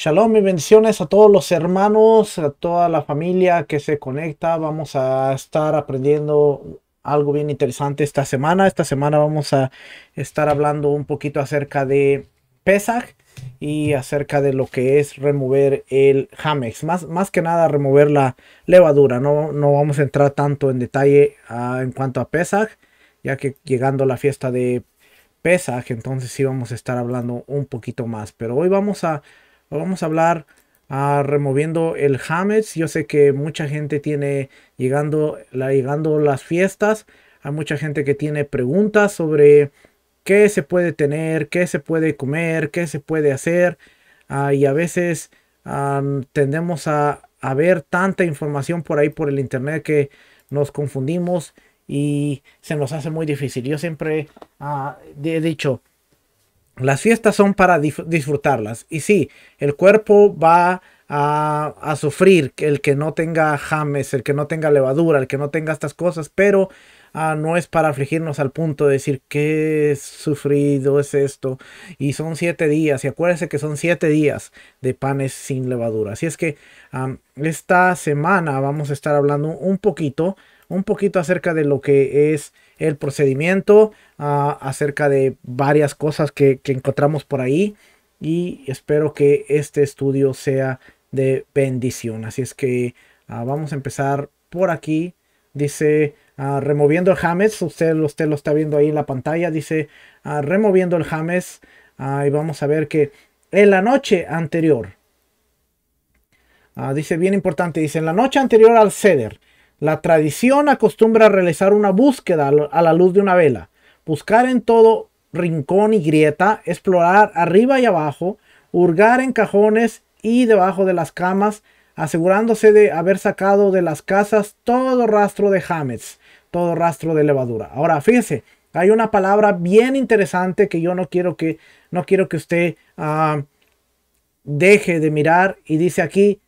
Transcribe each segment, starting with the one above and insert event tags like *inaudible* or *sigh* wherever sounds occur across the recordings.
Shalom y bendiciones a todos los hermanos, a toda la familia que se conecta. Vamos a estar aprendiendo algo bien interesante esta semana. Esta semana vamos a estar hablando un poquito acerca de Pesach y acerca de lo que es remover el Hamex. Más, más que nada remover la levadura. No, no vamos a entrar tanto en detalle ah, en cuanto a Pesach, ya que llegando la fiesta de Pesach, entonces sí vamos a estar hablando un poquito más. Pero hoy vamos a Vamos a hablar ah, removiendo el Hametz. Yo sé que mucha gente tiene llegando, la, llegando las fiestas. Hay mucha gente que tiene preguntas sobre qué se puede tener, qué se puede comer, qué se puede hacer. Ah, y a veces ah, tendemos a, ver tanta información por ahí por el internet que nos confundimos y se nos hace muy difícil. Yo siempre he dicho, las fiestas son para disfrutarlas. Y sí, el cuerpo va a, sufrir el que no tenga james, el que no tenga levadura, el que no tenga estas cosas, pero ah, no es para afligirnos al punto de decir qué sufrido es esto. Y son siete días, y acuérdense que son siete días de panes sin levadura. Así es que esta semana vamos a estar hablando un poquito, un poquito acerca de lo que es el procedimiento, ah, acerca de varias cosas que, encontramos por ahí y espero que este estudio sea de bendición. Así es que ah, vamos a empezar por aquí. Dice, ah, removiendo el James, usted, usted, lo está viendo ahí en la pantalla, dice, removiendo el James, y vamos a ver que en la noche anterior, dice bien importante, dice, en la noche anterior al ceder, la tradición acostumbra a realizar una búsqueda a la luz de una vela, buscar en todo rincón y grieta, explorar arriba y abajo, hurgar en cajones y debajo de las camas, asegurándose de haber sacado de las casas todo rastro de Hametz, todo rastro de levadura. Ahora, fíjense, hay una palabra bien interesante que yo no quiero que, no quiero que usted ah, deje de mirar y dice aquí,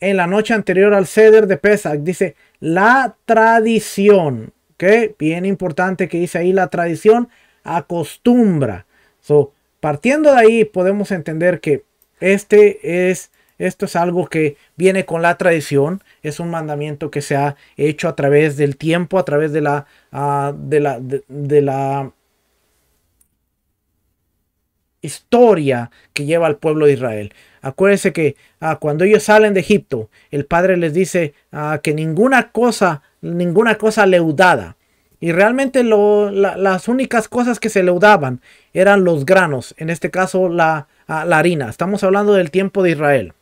en la noche anterior al ceder de Pesach. Dice, la tradición, que Bien importante que dice ahí la tradición acostumbra. So, partiendo de ahí podemos entender que este es, esto es algo que viene con la tradición, es un mandamiento que se ha hecho a través del tiempo, a través de la, ah, de la, de la historia que lleva al pueblo de Israel. Acuérdense que ah, cuando ellos salen de Egipto, el Padre les dice ah, que ninguna cosa, ninguna cosa leudada. Y realmente las únicas cosas que se leudaban eran los granos, en este caso ah, la, harina. Estamos hablando del tiempo de Israel.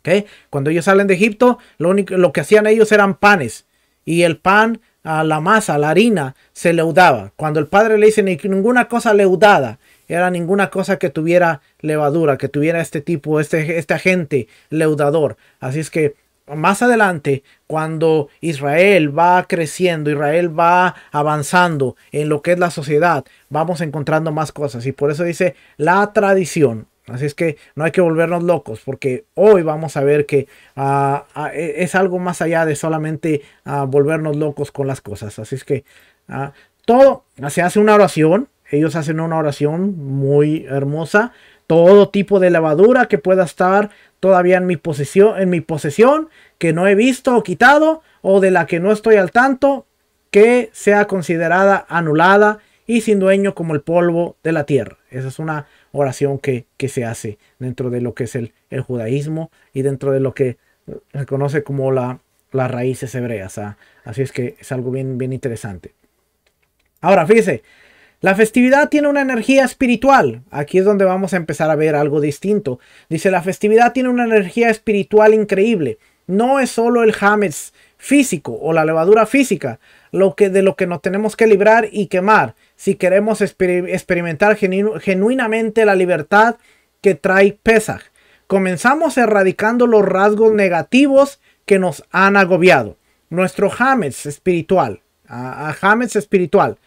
¿okay? Cuando ellos salen de Egipto, lo, lo que hacían ellos eran panes. Y el pan, la masa, la harina, se leudaba. Cuando el Padre le dice ninguna cosa leudada, era ninguna cosa que tuviera levadura, que tuviera este tipo, este, este agente leudador. Así es que más adelante, cuando Israel va creciendo, Israel va avanzando en lo que es la sociedad, vamos encontrando más cosas. Y por eso dice la tradición. Así es que no hay que volvernos locos, porque hoy vamos a ver que ah, ah, e, es algo más allá de solamente ah, volvernos locos con las cosas. Así es que todo se hace una oración, ellos hacen una oración muy hermosa. Todo tipo de levadura que pueda estar todavía en mi posesión, en mi posesión, que no he visto o quitado, o de la que no estoy al tanto, que sea considerada anulada y sin dueño como el polvo de la tierra. Esa es una oración que, se hace dentro de lo que es el, judaísmo y dentro de lo que se conoce como la, las raíces hebreas. ¿ah? Así es que es algo bien, bien interesante. Ahora, fíjese, la festividad tiene una energía espiritual. Aquí es donde vamos a empezar a ver algo distinto. Dice, la festividad tiene una energía espiritual increíble. No es solo el Hametz físico o la levadura física lo que, de lo que nos tenemos que librar y quemar si queremos experimentar genuinamente la libertad que trae Pesach. Comenzamos erradicando los rasgos negativos que nos han agobiado. Nuestro Hametz espiritual. A, espiritual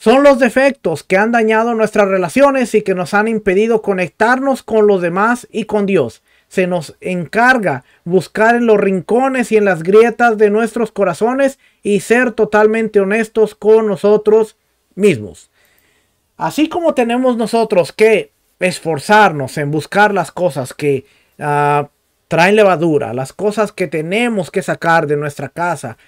son los defectos que han dañado nuestras relaciones y que nos han impedido conectarnos con los demás y con Dios. Se nos encarga buscar en los rincones y en las grietas de nuestros corazones y ser totalmente honestos con nosotros mismos. Así como tenemos nosotros que esforzarnos en buscar las cosas que ah, traen levadura, las cosas que tenemos que sacar de nuestra casa,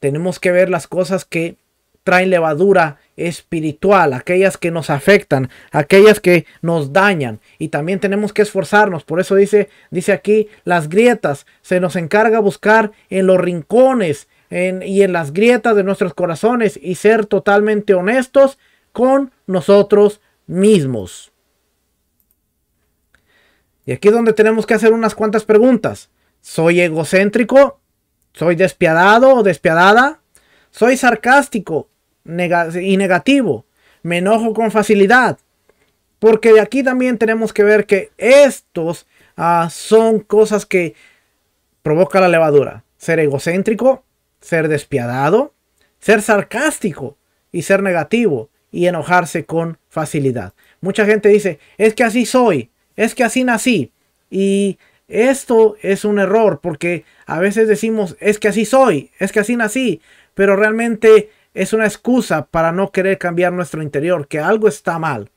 tenemos que ver las cosas que traen levadura espiritual, aquellas que nos afectan, aquellas que nos dañan. Y también tenemos que esforzarnos. Por eso dice, dice aquí, las grietas se nos encarga buscar en los rincones en, y en las grietas de nuestros corazones y ser totalmente honestos con nosotros mismos. Y aquí es donde tenemos que hacer unas cuantas preguntas. ¿Soy egocéntrico? ¿Soy despiadado o despiadada? Soy sarcástico y negativo. Me enojo con facilidad. Porque de aquí también tenemos que ver que estos ah, son cosas que provoca la levadura. Ser egocéntrico, ser despiadado, ser sarcástico y ser negativo y enojarse con facilidad. Mucha gente dice, es que así soy, es que así nací. Y esto es un error porque a veces decimos, es que así soy, es que así nací, pero realmente es una excusa para no querer cambiar nuestro interior, que algo está mal,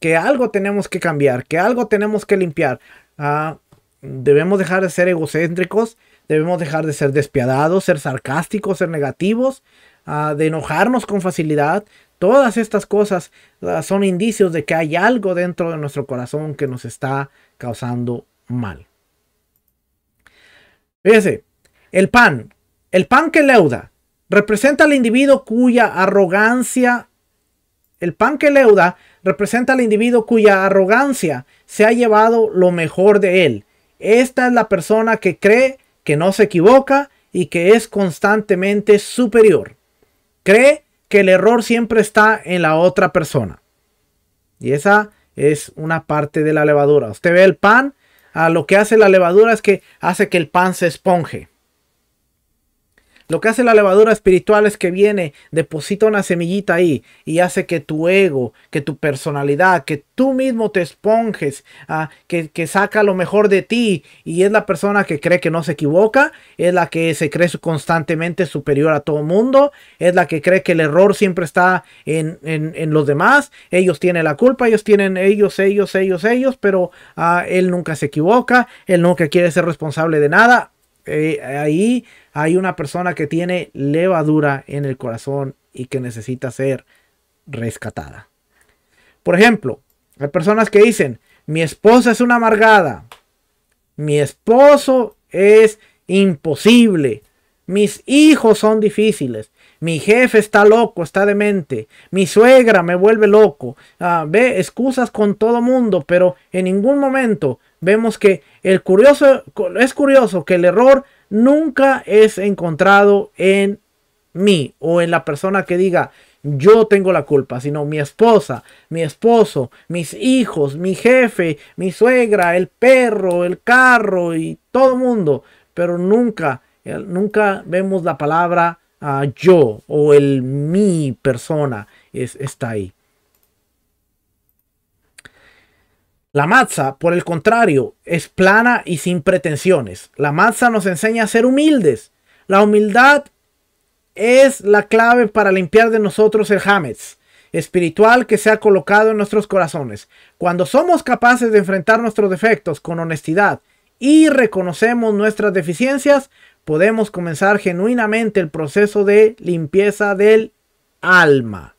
que algo tenemos que cambiar, que algo tenemos que limpiar. Ah, debemos dejar de ser egocéntricos, debemos dejar de ser despiadados, ser sarcásticos, ser negativos, ah, de enojarnos con facilidad. Todas estas cosas ah, son indicios de que hay algo dentro de nuestro corazón que nos está causando mal. Fíjese, el pan, el pan que leuda, representa al individuo cuya arrogancia, el pan que leuda, representa al individuo cuya arrogancia se ha llevado lo mejor de él. Esta es la persona que cree que no se equivoca y que es constantemente superior. Cree que el error siempre está en la otra persona. Y esa es una parte de la levadura. Usted ve el pan, a ah, lo que hace la levadura es que hace que el pan se esponje. Lo que hace la levadura espiritual es que viene, deposita una semillita ahí y hace que tu ego, que tu personalidad, que tú mismo te esponjes, ah, que, saca lo mejor de ti y es la persona que cree que no se equivoca, es la que se cree constantemente superior a todo mundo, es la que cree que el error siempre está en, los demás, ellos tienen la culpa, ellos tienen ellos, ellos, ellos, ellos, pero ah, él nunca se equivoca, él nunca quiere ser responsable de nada. Eh, ahí hay una persona que tiene levadura en el corazón y que necesita ser rescatada. Por ejemplo, hay personas que dicen, mi esposa es una amargada, mi esposo es imposible, mis hijos son difíciles, mi jefe está loco, está demente, mi suegra me vuelve loco. Ah, ve excusas con todo mundo, pero en ningún momento vemos que el curioso, es curioso que el error nunca es encontrado en mí o en la persona que diga yo tengo la culpa, sino mi esposa, mi esposo, mis hijos, mi jefe, mi suegra, el perro, el carro y todo mundo. Pero nunca, nunca vemos la palabra ah, yo o el mi persona es, está ahí. La matzah, por el contrario, es plana y sin pretensiones. La matzah nos enseña a ser humildes. La humildad es la clave para limpiar de nosotros el hametz espiritual que se ha colocado en nuestros corazones. Cuando somos capaces de enfrentar nuestros defectos con honestidad y reconocemos nuestras deficiencias, podemos comenzar genuinamente el proceso de limpieza del alma.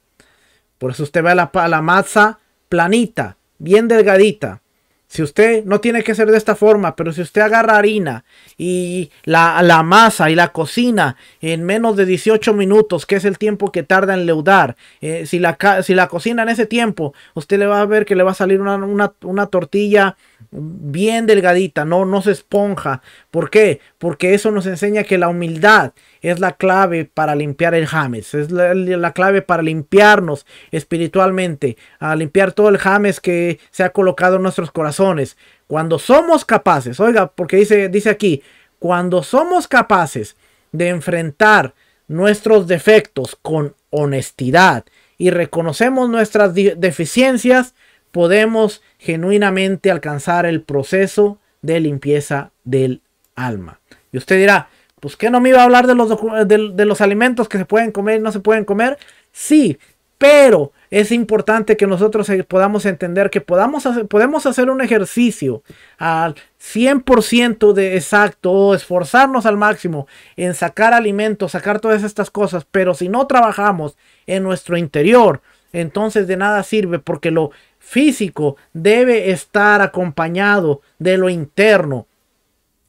Por eso usted ve la, la masa planita, bien delgadita. Si usted no tiene que ser de esta forma, pero si usted agarra harina y la, la masa y la cocina en menos de 18 minutos, que es el tiempo que tarda en leudar, eh, si, la, si la cocina en ese tiempo, usted le va a ver que le va a salir una, una, una tortilla bien delgadita, no, no se esponja. ¿Por qué? Porque eso nos enseña que la humildad es la clave para limpiar el James, es la, la clave para limpiarnos espiritualmente, a limpiar todo el James que se ha colocado en nuestros corazones. Cuando somos capaces, oiga, porque dice, dice aquí, cuando somos capaces de enfrentar nuestros defectos con honestidad y reconocemos nuestras deficiencias, podemos genuinamente alcanzar el proceso de limpieza del alma. Y usted dirá, pues que no me iba a hablar de los, de, los alimentos que se pueden comer y no se pueden comer. Sí, pero es importante que nosotros eh, podamos entender que podamos podemos hacer un ejercicio al 100% de exacto esforzarnos al máximo en sacar alimentos, sacar todas estas cosas, pero si no trabajamos en nuestro interior, entonces de nada sirve porque lo físico debe estar acompañado de lo interno.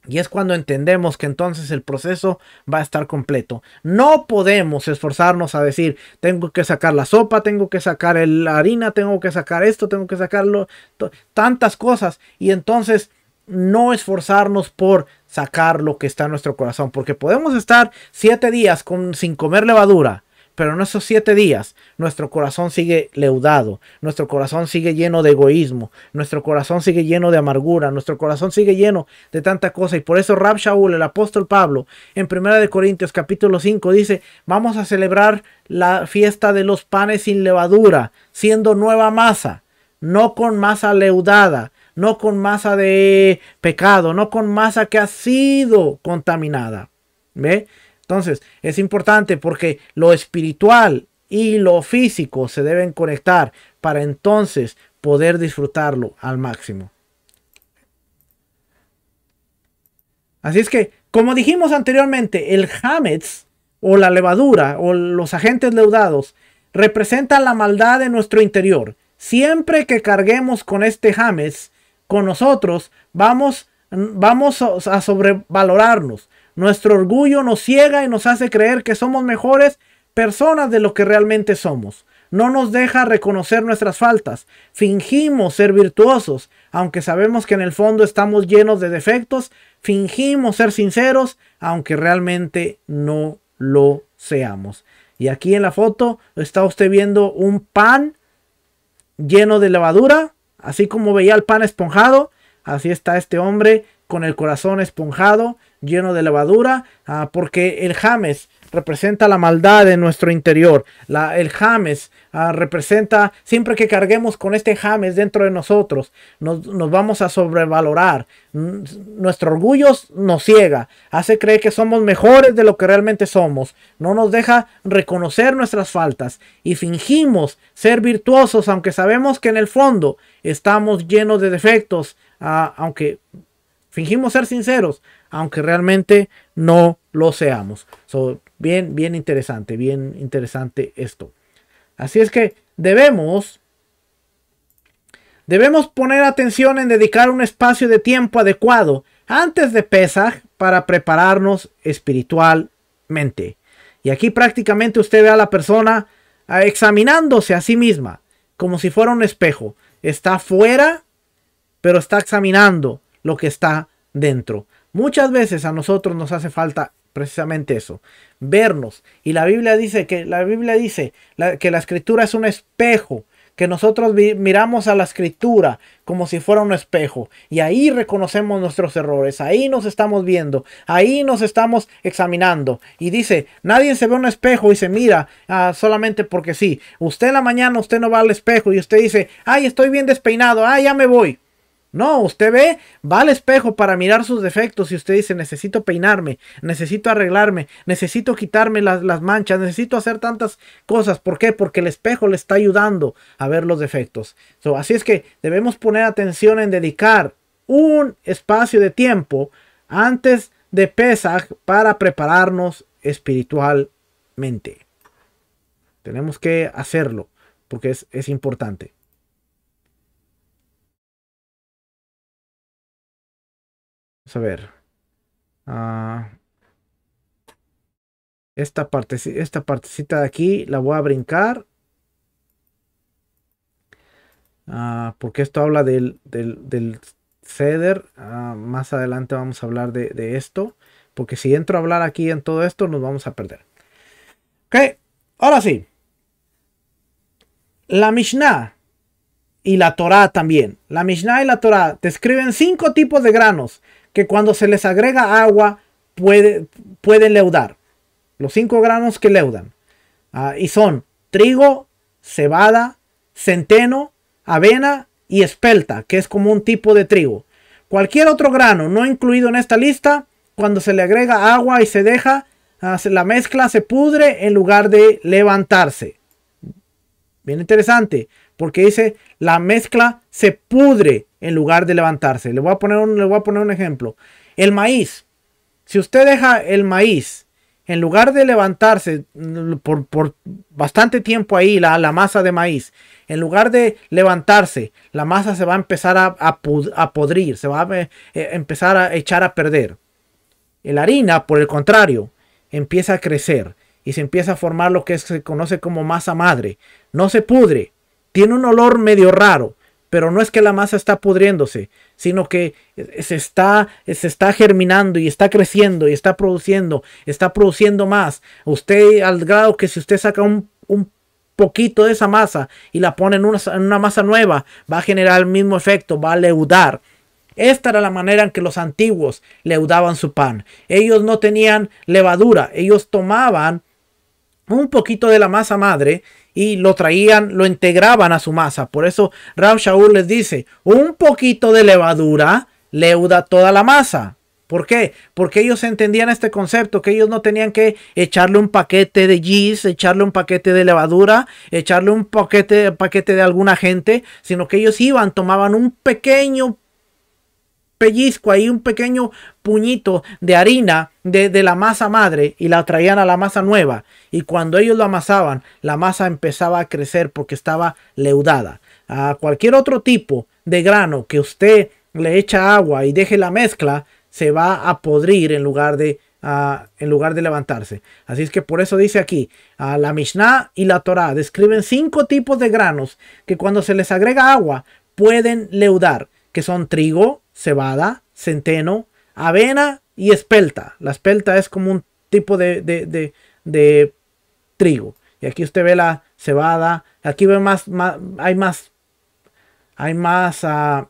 Y es cuando entendemos que entonces el proceso va a estar completo. No podemos esforzarnos a decir, tengo que sacar la sopa, tengo que sacar la harina, tengo que sacar esto, tengo que sacarlo, tantas cosas. Y entonces no esforzarnos por sacar lo que está en nuestro corazón. Porque podemos estar siete días sin comer levadura pero en esos siete días nuestro corazón sigue leudado, nuestro corazón sigue lleno de egoísmo, nuestro corazón sigue lleno de amargura, nuestro corazón sigue lleno de tanta cosa. Y por eso Rab Shaul, el apóstol Pablo, en 1 Corintios capítulo 5 dice, vamos a celebrar la fiesta de los panes sin levadura, siendo nueva masa, no con masa leudada, no con masa de pecado, no con masa que ha sido contaminada. ¿Ve? Entonces, es importante porque lo espiritual y lo físico se deben conectar para entonces poder disfrutarlo al máximo. Así es que, como dijimos anteriormente, el Hametz o la levadura o los agentes deudados representan la maldad de nuestro interior. Siempre que carguemos con este Hametz, con nosotros, vamos, vamos a sobrevalorarnos, nuestro orgullo nos ciega y nos hace creer que somos mejores personas de lo que realmente somos. No nos deja reconocer nuestras faltas. Fingimos ser virtuosos, aunque sabemos que en el fondo estamos llenos de defectos. Fingimos ser sinceros, aunque realmente no lo seamos. Y aquí en la foto está usted viendo un pan lleno de levadura, así como veía el pan esponjado. Así está este hombre con el corazón esponjado, lleno de levadura, ah, porque el James representa la maldad en nuestro interior. el James ah, representa, siempre que carguemos con este James dentro de nosotros, nos, vamos a sobrevalorar. nuestro orgullo nos ciega, hace creer que somos mejores de lo que realmente somos, no nos deja reconocer nuestras faltas y fingimos ser virtuosos, aunque sabemos que en el fondo estamos llenos de defectos, ah, aunque fingimos ser sinceros, aunque realmente no lo seamos. bien, bien interesante, bien interesante esto. Así es que debemos, debemos poner atención en dedicar un espacio de tiempo adecuado antes de Pesaj para prepararnos espiritualmente. Y aquí prácticamente usted ve a la persona ah, examinándose a sí misma, como si fuera un espejo. Está fuera, pero está examinando lo que está dentro. Muchas veces a nosotros nos hace falta precisamente eso, vernos. Y la Biblia dice que la Biblia dice que la escritura es un espejo, que nosotros miramos a la escritura como si fuera un espejo y ahí reconocemos nuestros errores, ahí nos estamos viendo, ahí nos estamos examinando. Y dice, nadie se ve un espejo y se mira ah, solamente porque sí. Usted en la mañana, usted no va al espejo y usted dice, ay, estoy bien despeinado, ay, ah, ya me voy. No, usted ve, va al espejo para mirar sus defectos y usted dice, necesito peinarme, necesito arreglarme, necesito quitarme las, manchas, necesito hacer tantas cosas. ¿Por qué? Porque el espejo le está ayudando a ver los defectos. así es que debemos poner atención en dedicar un espacio de tiempo antes de Pesach para prepararnos espiritualmente. Tenemos que hacerlo porque es importante. a ver. Ah, esta, parte, esta partecita de aquí la voy a brincar. Ah, porque esto habla del, del, ceder. Ah, más adelante vamos a hablar de, esto. Porque si entro a hablar aquí en todo esto, nos vamos a perder. Ok, ahora sí. La Mishnah y la Torah también. La Mishnah y la Torah describen cinco tipos de granos que cuando se les agrega agua puede, pueden leudar. Los cinco granos que leudan. Ah, y son trigo, cebada, centeno, avena y espelta, que es como un tipo de trigo. Cualquier otro grano no incluido en esta lista, cuando se le agrega agua y se deja, ah, la mezcla se pudre en lugar de levantarse. Bien interesante, porque dice la mezcla se pudre en lugar de levantarse. Le voy a poner un, le voy a poner un ejemplo. El maíz. Si usted deja el maíz en lugar de levantarse mm, por, bastante tiempo ahí, la, masa de maíz, en lugar de levantarse, la masa se va a empezar a, a, podrir, se va a eh, eh, empezar a echar a perder. La harina, por el contrario, empieza a crecer y se empieza a formar lo que se conoce como masa madre. No se pudre, tiene un olor medio raro, pero no es que la masa está pudriéndose, sino que se está, se está germinando y está creciendo y está produciendo, está produciendo más. Usted, al grado que si usted saca un, poquito de esa masa y la pone en una, en una masa nueva, va a generar el mismo efecto, va a leudar. Esta era la manera en que los antiguos leudaban su pan. Ellos no tenían levadura, ellos tomaban un poquito de la masa madre y lo traían, lo integraban a su masa. Por eso Raúl Shaul les dice, un poquito de levadura leuda toda la masa. ¿Por qué? Porque ellos entendían este concepto, que ellos no tenían que echarle un paquete de yeast, echarle un paquete de levadura, echarle un paquete, paquete de alguna gente, sino que ellos iban, tomaban un pequeño pellizco ahí, un pequeño puñito de harina de, la masa madre y la traían a la masa nueva. Y cuando ellos lo amasaban, la masa empezaba a crecer porque estaba leudada. A cualquier otro tipo de grano que usted le echa agua y deje la mezcla, se va a podrir en lugar de, en lugar de levantarse. Así es que por eso dice aquí, a la Mishnah y la torá describen cinco tipos de granos que cuando se les agrega agua pueden leudar, que son trigo, cebada, centeno, avena y espelta. La espelta es como un tipo de, de, de, trigo. Y aquí usted ve la cebada. Aquí ve más, hay más, hay más ah,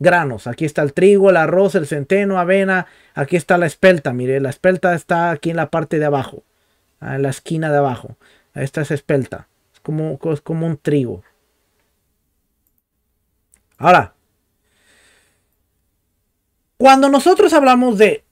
granos. Aquí está el trigo, el arroz, el centeno, avena. Aquí está la espelta. Mire, la espelta está aquí en la parte de abajo, ah, en la esquina de abajo. Esta es espelta. Es como, es como un trigo. Ahora, cuando nosotros hablamos de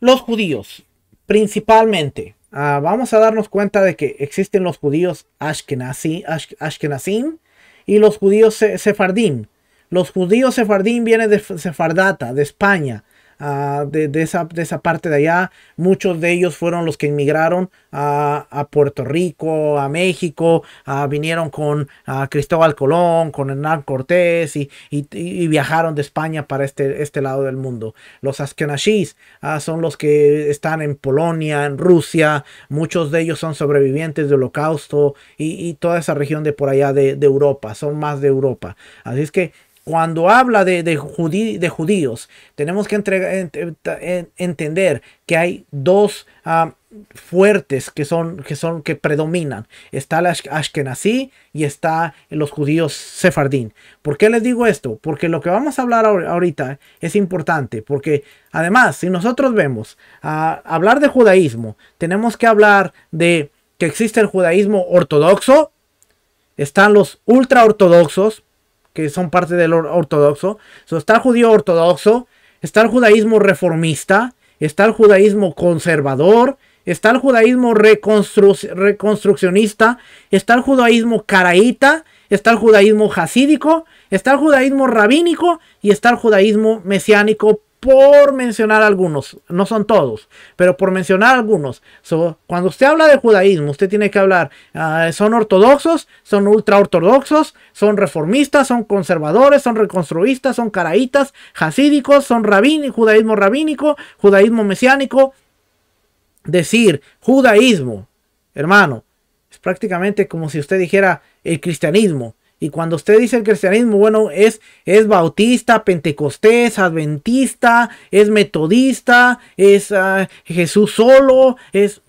los judíos, principalmente, ah, vamos a darnos cuenta de que existen los judíos ashkenazi, ashkenazim y los judíos sefardim. Los judíos sefardim vienen de Sefardata, de España. Ah, de, esa, esa, parte de allá. Muchos de ellos fueron los que emigraron a, Puerto Rico, a México, ah, vinieron con ah, Cristóbal Colón, con Hernán Cortés y, viajaron de España para este, este lado del mundo. Los Askenashis son los que están en Polonia, en Rusia, muchos de ellos son sobrevivientes del holocausto y, toda esa región de por allá de, de Europa, son más de Europa. Así es que cuando habla de, de judíos, tenemos que entender que hay dos ah, fuertes que son, que son que predominan. Está el Ashkenazí y está los judíos sefardín. ¿Por qué les digo esto? Porque lo que vamos a hablar ahorita es importante. Porque además, si nosotros vemos ah, hablar de judaísmo, tenemos que hablar de que existe el judaísmo ortodoxo. Están los ultraortodoxos, que son parte del ortodoxo. So, está el judío ortodoxo, está el judaísmo reformista, está el judaísmo conservador, está el judaísmo reconstruccionista, está el judaísmo caraíta, está el judaísmo jasídico, está el judaísmo rabínico y está el judaísmo mesiánico por mencionar algunos, no son todos, pero por mencionar algunos. cuando usted habla de judaísmo, usted tiene que hablar, ah, son ortodoxos, son ultraortodoxos, son reformistas, son conservadores, son reconstruistas, son caraítas, jasídicos, son rabín, judaísmo rabínico, judaísmo mesiánico. Decir judaísmo, hermano, es prácticamente como si usted dijera el cristianismo. Y cuando usted dice el cristianismo, bueno, es, es bautista, pentecostés, adventista, es metodista, es ah, Jesús solo, es...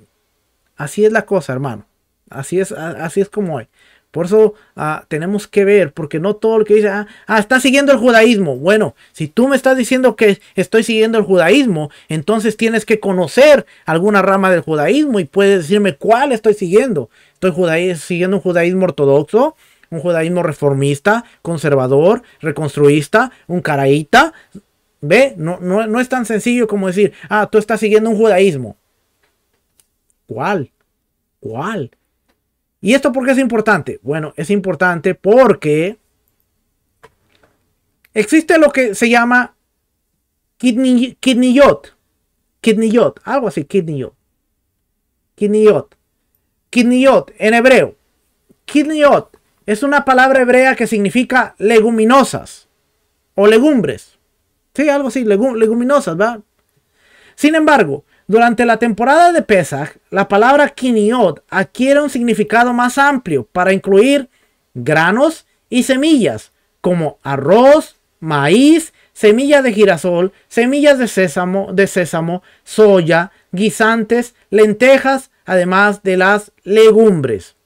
Así es la cosa, hermano. Así es, así es como hay. Por eso ah, tenemos que ver, porque no todo lo que dice, ah, ah, está siguiendo el judaísmo. Bueno, si tú me estás diciendo que estoy siguiendo el judaísmo, entonces tienes que conocer alguna rama del judaísmo y puedes decirme cuál estoy siguiendo. ¿Estoy siguiendo un judaísmo ortodoxo? un judaísmo reformista, conservador, reconstruista, un caraíta. ¿Ve? No, no, es tan sencillo como decir, ah, tú estás siguiendo un judaísmo. ¿Cuál? ¿Cuál? ¿Y esto por qué es importante? Bueno, es importante porque existe lo que se llama kidney, kidney algo así, kidney Kidniyot. Kidney en hebreo. Kidney es una palabra hebrea que significa leguminosas o legumbres. Sí, algo así, leguminosas, ¿verdad? Sin embargo, durante la temporada de Pesach, la palabra quiniot adquiere un significado más amplio para incluir granos y semillas como arroz, maíz, semillas de girasol, semillas de sésamo, de sésamo, soya, guisantes, lentejas, además de las legumbres.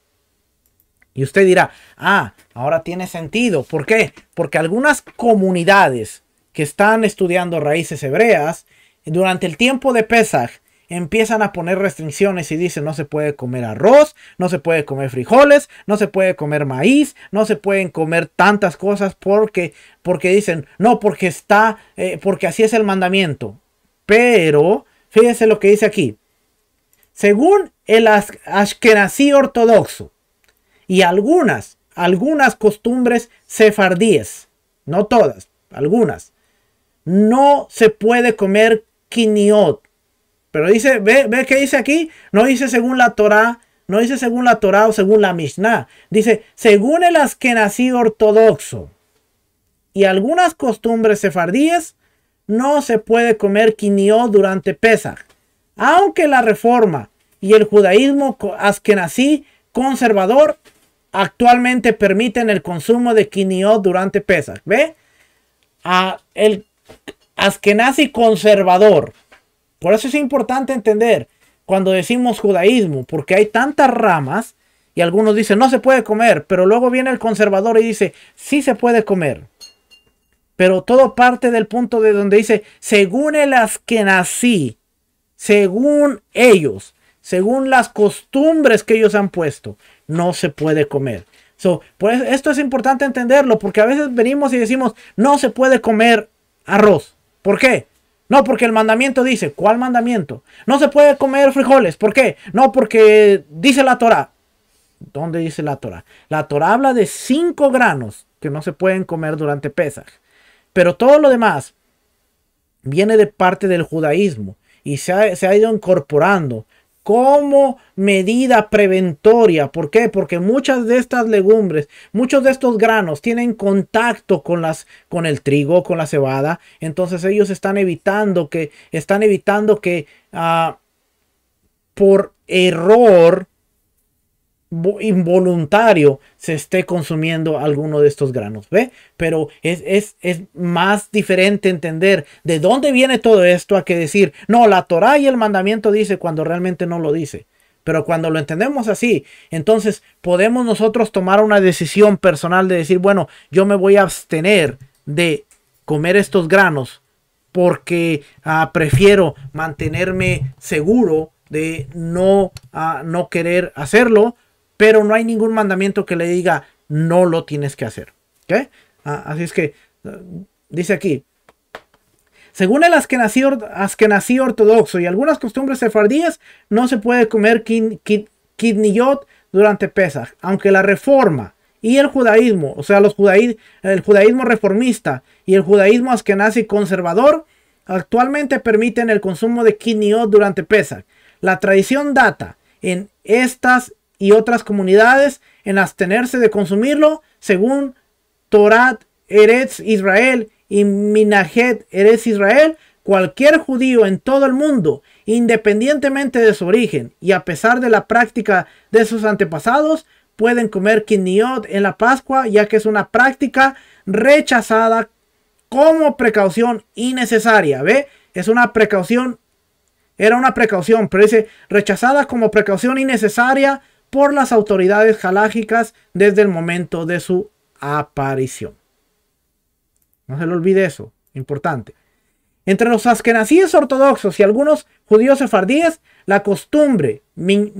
Y usted dirá, ah, ahora tiene sentido. ¿Por qué? Porque algunas comunidades que están estudiando raíces hebreas, durante el tiempo de Pesach, empiezan a poner restricciones y dicen no se puede comer arroz, no se puede comer frijoles, no se puede comer maíz, no se pueden comer tantas cosas porque, porque dicen no, porque está, eh, porque así es el mandamiento. Pero, fíjense lo que dice aquí. Según el Ashkenazí ortodoxo, y algunas, algunas costumbres sefardíes, no todas, algunas. No se puede comer quiniot. Pero dice, ve, ve que dice aquí, no dice según la Torah, no dice según la Torá o según la Mishnah, dice según el nací ortodoxo y algunas costumbres sefardíes, no se puede comer quiniot durante Pesach. Aunque la reforma y el judaísmo nací conservador actualmente permiten el consumo de quiniot durante Pesach. ¿Ve? A el askenazi conservador. Por eso es importante entender cuando decimos judaísmo, porque hay tantas ramas y algunos dicen no se puede comer, pero luego viene el conservador y dice sí se puede comer. Pero todo parte del punto de donde dice según el askenazi, según ellos, según las costumbres que ellos han puesto no se puede comer. So, pues, esto es importante entenderlo, porque a veces venimos y decimos, no se puede comer arroz. ¿Por qué? No, porque el mandamiento dice, ¿cuál mandamiento? No se puede comer frijoles. ¿Por qué? No, porque dice la Torah. ¿Dónde dice la Torah? La Torah habla de cinco granos que no se pueden comer durante Pesaj. Pero todo lo demás viene de parte del judaísmo y se ha ido incorporando como medida preventoria. ¿Por qué? Porque muchas de estas legumbres, muchos de estos granos tienen contacto con las con el trigo, con la cebada, entonces ellos están evitando que están evitando que ah, por error involuntario se esté consumiendo alguno de estos granos, ¿ve? Pero es, más diferente entender de dónde viene todo esto a que decir, no, la Torah y el mandamiento dice cuando realmente no lo dice. Pero cuando lo entendemos así, entonces podemos nosotros tomar una decisión personal de decir, bueno, yo me voy a abstener de comer estos granos porque ah, prefiero mantenerme seguro de no, ah, no querer hacerlo pero no hay ningún mandamiento que le diga no lo tienes que hacer. Ah, así es que eh, dice aquí, según el askenazí, ortodoxo y algunas costumbres sefardíes, no se puede comer kidney yot durante Pesach. aunque la reforma y el judaísmo, o sea, los el judaísmo reformista y el judaísmo askenazi conservador, actualmente permiten el consumo de kidniyot durante Pesach. La tradición data en estas y otras comunidades en abstenerse de consumirlo, según Torat Eretz Israel y Minajet Eretz Israel, cualquier judío en todo el mundo, independientemente de su origen y a pesar de la práctica de sus antepasados, pueden comer quiniot en la Pascua, ya que es una práctica rechazada como precaución innecesaria. ¿Ve? Es una precaución, era una precaución, pero dice rechazada como precaución innecesaria por las autoridades jalágicas desde el momento de su aparición. No se le olvide eso, importante. Entre los askenazíes ortodoxos y algunos judíos sefardíes, la costumbre min,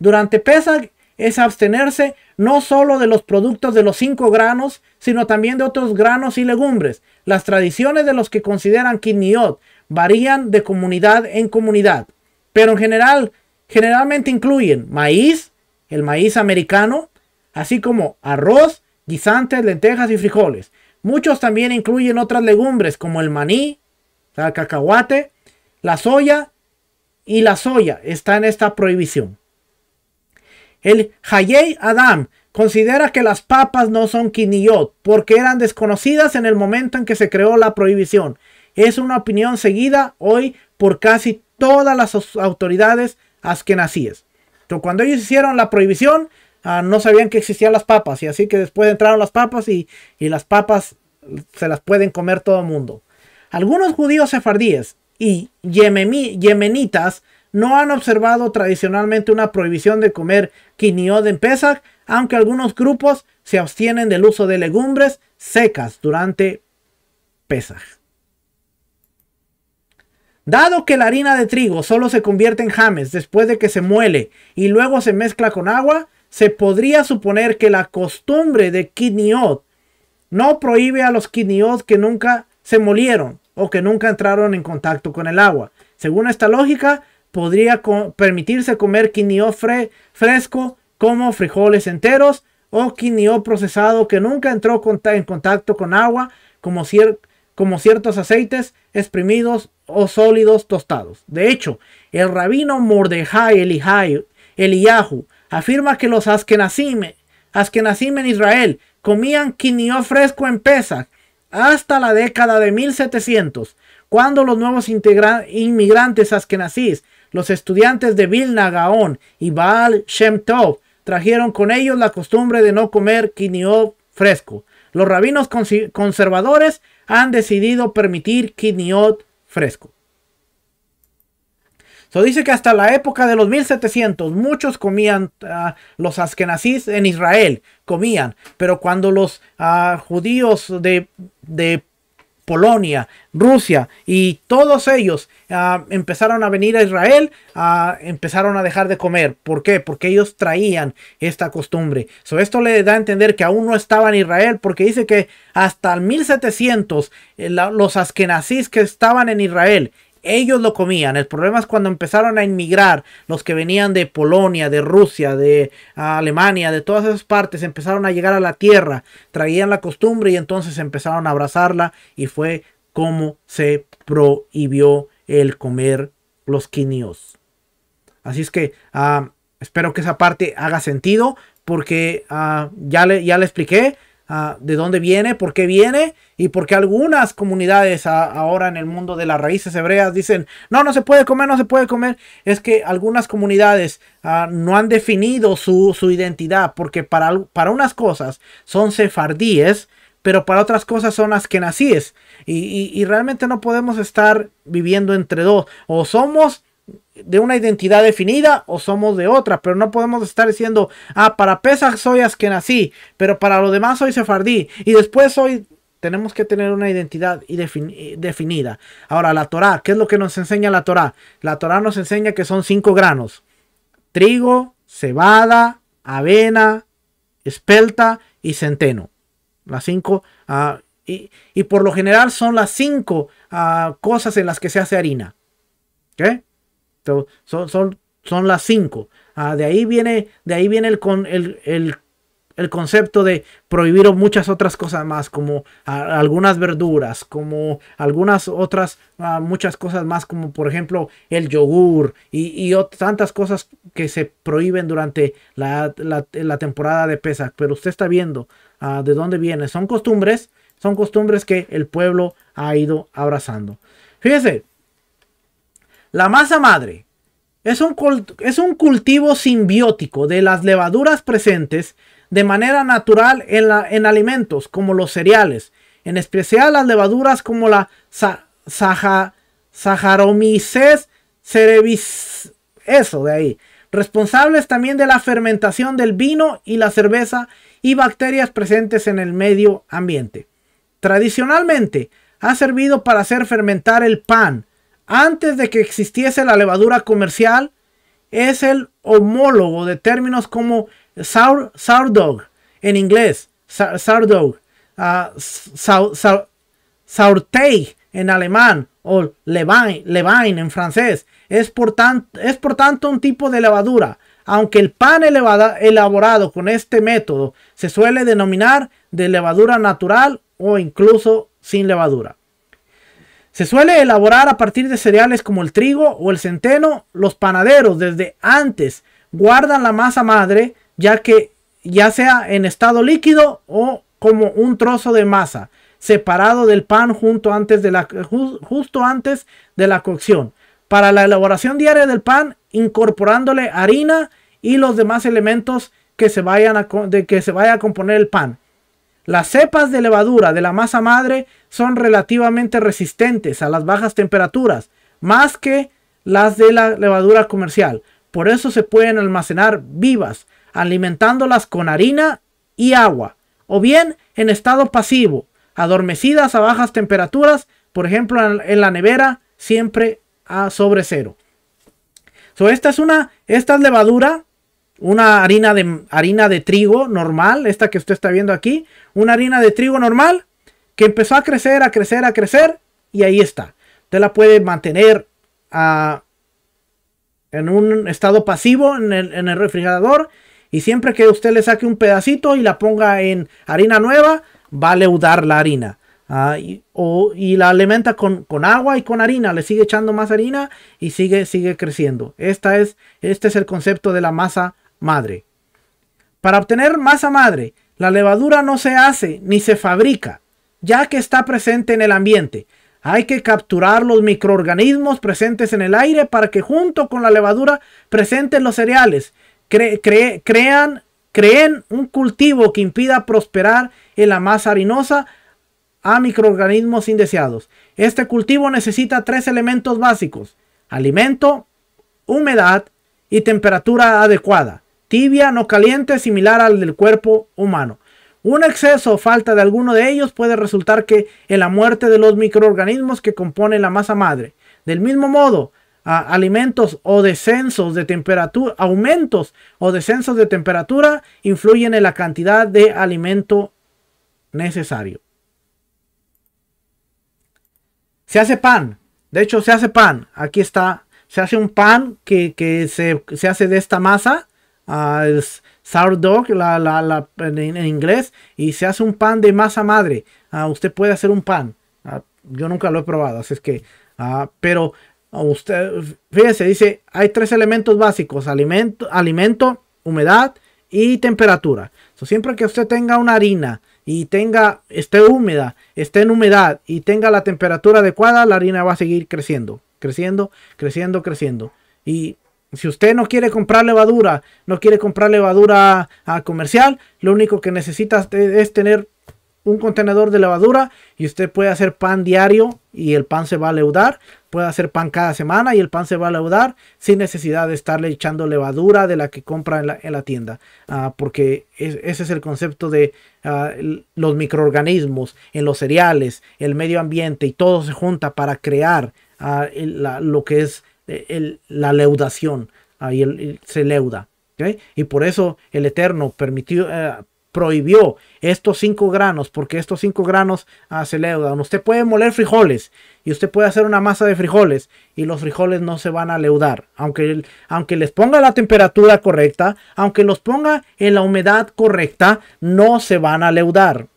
durante Pesach es abstenerse no solo de los productos de los cinco granos, sino también de otros granos y legumbres. Las tradiciones de los que consideran kinniot varían de comunidad en comunidad, pero en general generalmente incluyen maíz, el maíz americano, así como arroz, guisantes, lentejas y frijoles. Muchos también incluyen otras legumbres como el maní, el cacahuate, la soya y la soya está en esta prohibición. El Hayei Adam considera que las papas no son quinillot porque eran desconocidas en el momento en que se creó la prohibición. Es una opinión seguida hoy por casi todas las autoridades askenazíes. cuando ellos hicieron la prohibición, ah, no sabían que existían las papas, y así que después entraron las papas y, las papas se las pueden comer todo el mundo. Algunos judíos sefardíes y yemenitas no han observado tradicionalmente una prohibición de comer quiniod en Pesaj aunque algunos grupos se abstienen del uso de legumbres secas durante Pesaj Dado que la harina de trigo solo se convierte en james después de que se muele y luego se mezcla con agua, se podría suponer que la costumbre de kidniot no prohíbe a los kidniot que nunca se molieron o que nunca entraron en contacto con el agua. Según esta lógica, podría permitirse comer quiniofre fresco como frijoles enteros o quinió procesado que nunca entró en contacto con agua como, cierto como ciertos aceites exprimidos o sólidos tostados. De hecho, el rabino Mordejai Eliyahu afirma que los askenazim, askenazim en Israel comían quinió fresco en Pesach hasta la década de 1700, cuando los nuevos inmigrantes askenazis, los estudiantes de Vilna Gaon y Baal Shem Tov, trajeron con ellos la costumbre de no comer quinió fresco. Los rabinos conservadores han decidido permitir kidniot fresco. Se dice que hasta la época de los 1700 muchos comían, ah, los askenazis en Israel comían, pero cuando los ah, judíos de, de Polonia, Rusia y todos ellos ah, empezaron a venir a Israel, ah, empezaron a dejar de comer. ¿Por qué? Porque ellos traían esta costumbre. esto le da a entender que aún no estaba en Israel porque dice que hasta el 1700 eh, los askenazis que estaban en Israel ellos lo comían. El problema es cuando empezaron a inmigrar los que venían de Polonia, de Rusia, de ah, Alemania, de todas esas partes, empezaron a llegar a la tierra, traían la costumbre y entonces empezaron a abrazarla y fue como se prohibió el comer los quinios. Así es que ah, espero que esa parte haga sentido porque ah, ya, ya le expliqué. Ah, de dónde viene, por qué viene y por qué algunas comunidades ahora en el mundo de las raíces hebreas dicen, no, no se puede comer, no se puede comer. Es que algunas comunidades ah, no han definido su, su identidad porque para, para unas cosas son sefardíes, pero para otras cosas son las que nacíes. y realmente no podemos estar viviendo entre dos. O somos de una identidad definida o somos de otra, pero no podemos estar diciendo, ah, para Pesach soy nací pero para lo demás soy sefardí, y después soy... Tenemos que tener una identidad definida. Ahora, la Torah, ¿qué es lo que nos enseña la Torah? La Torah nos enseña que son cinco granos. Trigo, cebada, avena, espelta y centeno. Las cinco. Ah, y, por lo general son las cinco ah, cosas en las que se hace harina. ¿Qué? son, son, son, las cinco. Ah, de ahí viene, de ahí viene el, el, concepto de prohibir muchas otras cosas más, como algunas verduras, como algunas otras, ah, muchas cosas más, como por ejemplo el yogur y, tantas cosas que se prohíben durante la, temporada de pesa Pero usted está viendo ah, de dónde viene. Son costumbres, son costumbres que el pueblo ha ido abrazando. Fíjese, la masa madre es un, es un cultivo simbiótico de las levaduras presentes de manera natural en, en alimentos como los cereales, en especial las levaduras como la sa cerevis eso de ahí, responsables también de la fermentación del vino y la cerveza y bacterias presentes en el medio ambiente. Tradicionalmente ha servido para hacer fermentar el pan, antes de que existiese la levadura comercial, es el homólogo de términos como sour, sourdough en inglés, sourdough, ah, en alemán o levain, levain en francés. Es por, tanto un tipo de levadura. Aunque el pan elaborado con este método se suele denominar de levadura natural o incluso sin levadura. Se suele elaborar a partir de cereales como el trigo o el centeno. Los panaderos desde antes guardan la masa madre ya que ya sea en estado líquido o como un trozo de masa separado del pan justo antes de la cocción. Para la elaboración diaria del pan incorporándole harina y los demás elementos que se vayan de que se vaya a componer el pan. Las cepas de levadura de la masa madre son relativamente resistentes a las bajas temperaturas, más que las de la levadura comercial. Por eso se pueden almacenar vivas, alimentándolas con harina y agua, o bien en estado pasivo, adormecidas a bajas temperaturas, por ejemplo en la nevera, siempre a sobre cero. So, esta es una, esta levadura una harina de, harina de trigo normal, esta que usted está viendo aquí, una harina de trigo normal que empezó a crecer, a crecer, a crecer y ahí está. Usted la puede mantener ah, en un estado pasivo en el, refrigerador y siempre que usted le saque un pedacito y la ponga en harina nueva, va a leudar la harina. Ah, y, la alimenta con, con, agua y con harina, le sigue echando más harina y sigue, sigue creciendo. Esta es, este es el concepto de la masa madre. Para obtener masa madre, la levadura no se hace ni se fabrica, ya que está presente en el ambiente. Hay que capturar los microorganismos presentes en el aire para que junto con la levadura presenten los cereales crean, creen un cultivo que impida prosperar en la masa harinosa a microorganismos indeseados. Este cultivo necesita tres elementos básicos, alimento, humedad y temperatura adecuada tibia, no caliente, similar al del cuerpo humano. Un exceso o falta de alguno de ellos puede resultar que en la muerte de los microorganismos que componen la masa madre. Del mismo modo, alimentos o descensos de temperatura, aumentos o descensos de temperatura influyen en la cantidad de alimento necesario. Se hace pan, de hecho se hace pan, aquí está, se hace un pan que, se hace de esta masa Ah, es sourdough en, inglés y se hace un pan de masa madre. Ah, usted puede hacer un pan. Ah, yo nunca lo he probado, así es que... pero usted, fíjense, dice, hay tres elementos básicos, alimento, alimento humedad y temperatura. siempre que usted tenga una harina y tenga, esté húmeda, esté en humedad y tenga la temperatura adecuada, la harina va a seguir creciendo, creciendo, creciendo, creciendo. Y si usted no quiere comprar levadura, no quiere comprar levadura a comercial, lo único que necesita es tener un contenedor de levadura y usted puede hacer pan diario y el pan se va a leudar. Puede hacer pan cada semana y el pan se va a leudar sin necesidad de estarle echando levadura de la que compra en la, tienda. Ah, porque ese es el concepto de ah, los microorganismos en los cereales, el medio ambiente y todo se junta para crear ah, lo que es la leudación, ahí el, se leuda. Y por eso el Eterno permitió, eh, prohibió estos cinco granos, porque estos cinco granos ah, se leudan. Usted puede moler frijoles y usted puede hacer una masa de frijoles y los frijoles no se van a leudar. Aunque, aunque les ponga la temperatura correcta, aunque los ponga en la humedad correcta, no se van a leudar.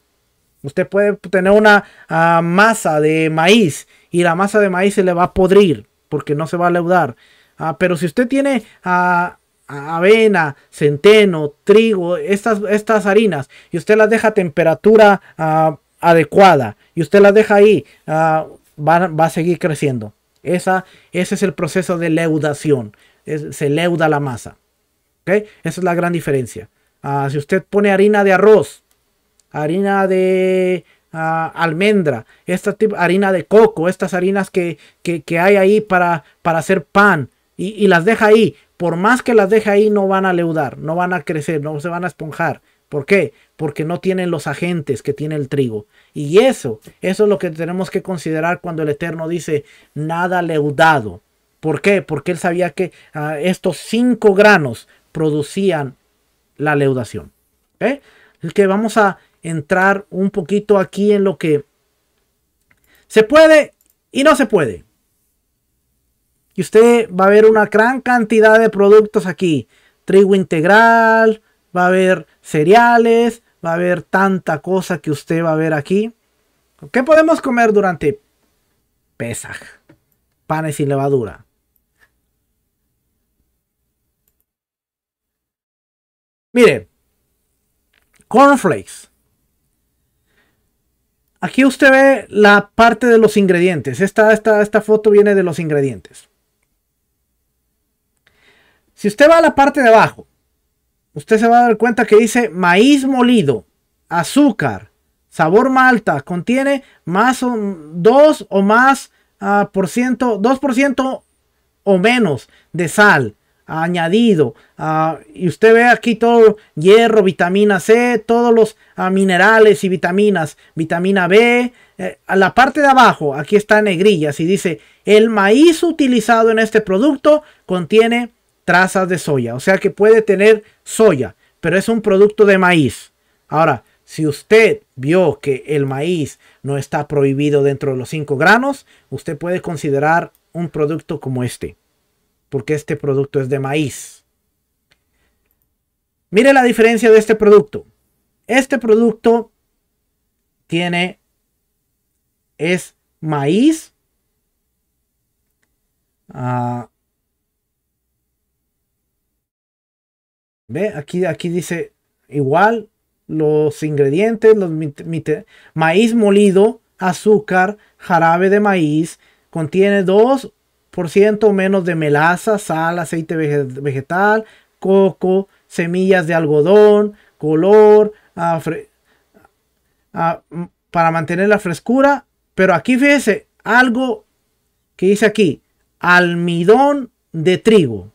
Usted puede tener una ah, masa de maíz y la masa de maíz se le va a podrir porque no se va a leudar. Ah, pero si usted tiene ah, a avena, centeno, trigo, estas, estas harinas, y usted las deja a temperatura ah, adecuada, y usted las deja ahí, va, a seguir creciendo. Esa, ese es el proceso de leudación. se leuda la masa. Esa es la gran diferencia. si usted pone harina de arroz, harina de almendra, esta harina de coco, estas harinas que, hay ahí para, para hacer pan y, las deja ahí. Por más que las deja ahí, no van a leudar, no van a crecer, no se van a esponjar. ¿Por qué? Porque no tienen los agentes que tiene el trigo. Y eso, eso es lo que tenemos que considerar cuando el Eterno dice nada leudado. ¿Por qué? Porque él sabía que ah, estos cinco granos producían la leudación. ¿Eh? El que vamos a entrar un poquito aquí en lo que se puede y no se puede. Y usted va a ver una gran cantidad de productos aquí. Trigo integral, va a haber cereales, va a haber tanta cosa que usted va a ver aquí. ¿Qué podemos comer durante Pesaj? Panes sin levadura. Mire, cornflakes. Aquí usted ve la parte de los ingredientes. Esta, esta foto viene de los ingredientes. Si usted va a la parte de abajo, usted se va a dar cuenta que dice maíz molido, azúcar, sabor malta, contiene más o, 2 o más ah, por ciento, 2% o menos de sal, añadido. Ah, y usted ve aquí todo hierro, vitamina C, todos los ah, minerales y vitaminas, vitamina B. Eh, a la parte de abajo, aquí está en negrillas y dice, el maíz utilizado en este producto contiene trazas de soya. O sea que puede tener soya, pero es un producto de maíz. Ahora, si usted vio que el maíz no está prohibido dentro de los cinco granos, usted puede considerar un producto como este porque este producto es de maíz. Mire la diferencia de este producto. Este producto tiene es maíz. Ah, ¿Ve? Aquí, aquí dice igual los ingredientes, los maíz molido, azúcar, jarabe de maíz, contiene dos por ciento menos de melaza, sal, aceite vegetal, coco, semillas de algodón, color, ah, ah, para mantener la frescura. Pero aquí fíjese algo que dice aquí, almidón de trigo.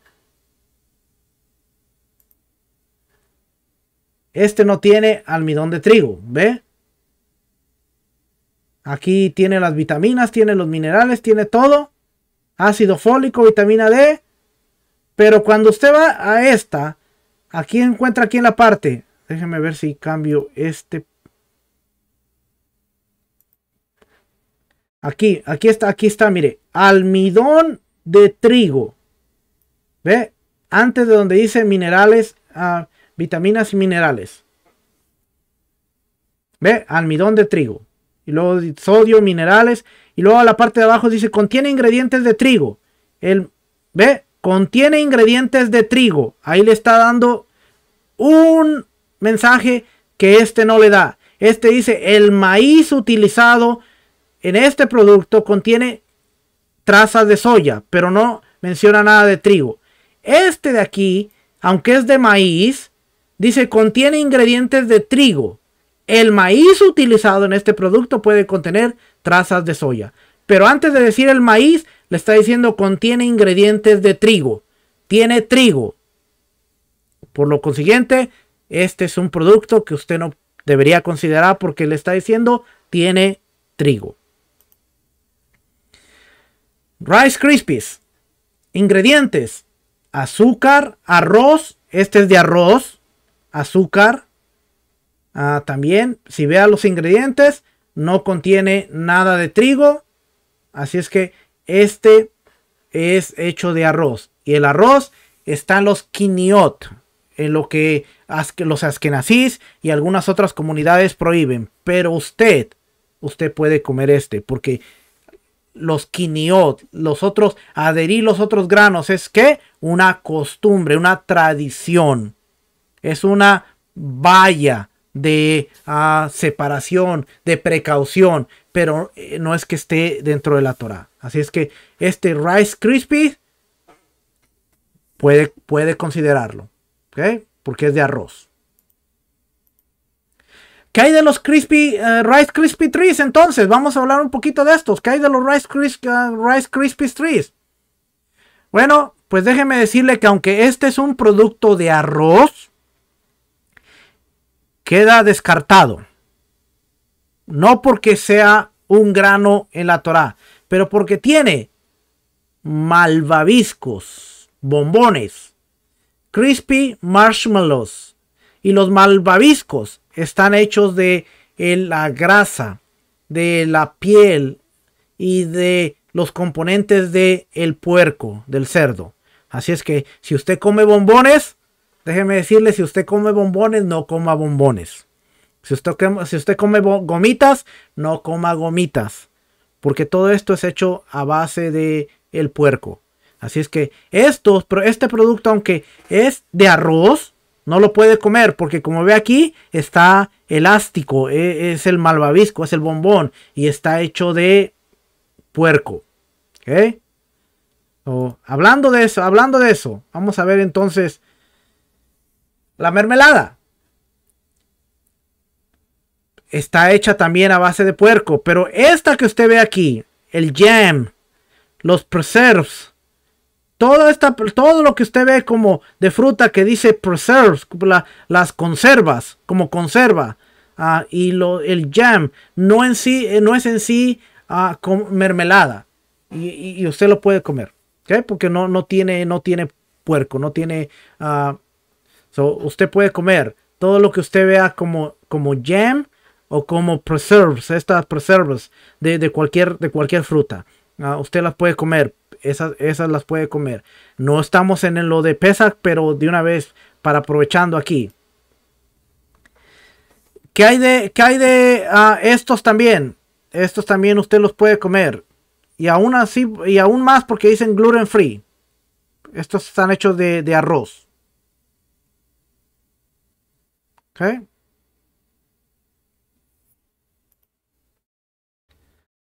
Este no tiene almidón de trigo, ¿ve? Aquí tiene las vitaminas, tiene los minerales, tiene todo ácido fólico, vitamina D. Pero cuando usted va a esta, aquí encuentra aquí en la parte. Déjeme ver si cambio este. Aquí, aquí está, aquí está, mire. Almidón de trigo. ¿Ve? Antes de donde dice minerales, a ah, vitaminas y minerales. ¿Ve? Almidón de trigo. Y luego sodio, minerales y luego a la parte de abajo dice, contiene ingredientes de trigo. El, ¿Ve? Contiene ingredientes de trigo. Ahí le está dando un mensaje que este no le da. Este dice, el maíz utilizado en este producto contiene trazas de soya, pero no menciona nada de trigo. Este de aquí, aunque es de maíz, dice contiene ingredientes de trigo. El maíz utilizado en este producto puede contener trazas de soya. Pero antes de decir el maíz, le está diciendo contiene ingredientes de trigo. Tiene trigo. Por lo consiguiente, este es un producto que usted no debería considerar porque le está diciendo tiene trigo. Rice Krispies. Ingredientes. Azúcar, arroz. Este es de arroz. Azúcar, Ah, también, si vea los ingredientes, no contiene nada de trigo. Así es que este es hecho de arroz. Y el arroz en los quiniot, en lo que los asquenacís y algunas otras comunidades prohíben. Pero usted, usted puede comer este, porque los quiniot, los otros, adherir los otros granos, es que una costumbre, una tradición, es una valla de ah, separación, de precaución, pero eh, no es que esté dentro de la Torah. Así es que este Rice crispy puede, puede considerarlo, porque es de arroz. ¿Qué hay de los crispy, eh, Rice crispy Trees entonces? Vamos a hablar un poquito de estos. ¿Qué hay de los Rice, eh, Rice crispy Trees? Bueno, pues déjeme decirle que aunque este es un producto de arroz, queda descartado. No porque sea un grano en la Torá, pero porque tiene malvaviscos, bombones, crispy marshmallows. Y los malvaviscos están hechos de eh, la grasa, de la piel y de los componentes del el puerco, del cerdo. Así es que si usted come bombones, Déjeme decirle, si usted come bombones, no coma bombones. Si usted, si usted come gomitas, no coma gomitas. Porque todo esto es hecho a base de el puerco. Así es que este producto, aunque es de arroz, no lo puede comer porque como ve aquí, está elástico, e, es el malvavisco, es el bombón y está hecho de puerco. ¿Okay? hablando de eso, hablando de eso, vamos a ver entonces la mermelada. Está hecha también a base de puerco, pero esta que usted ve aquí, el jam, los preserves, todo, esta, todo lo que usted ve como de fruta que dice preserves, las conservas, como conserva, ah, y lo, el jam, no, en sí, eh, no es en sí ah, mermelada, y, usted lo puede comer, porque no, no, tiene, no tiene puerco, no tiene... Ah, So, usted puede comer todo lo que usted vea como, como jam o como preserves, estas preserves de, cualquier, de cualquier fruta. Ah, usted las puede comer, esas, esas las puede comer. No estamos en lo de Pesach, pero de una vez para aprovechando aquí. ¿Qué hay de, hay de ah, estos también? Estos también usted los puede comer. Y aún así, y aún más porque dicen gluten free. Estos están hechos de, de arroz.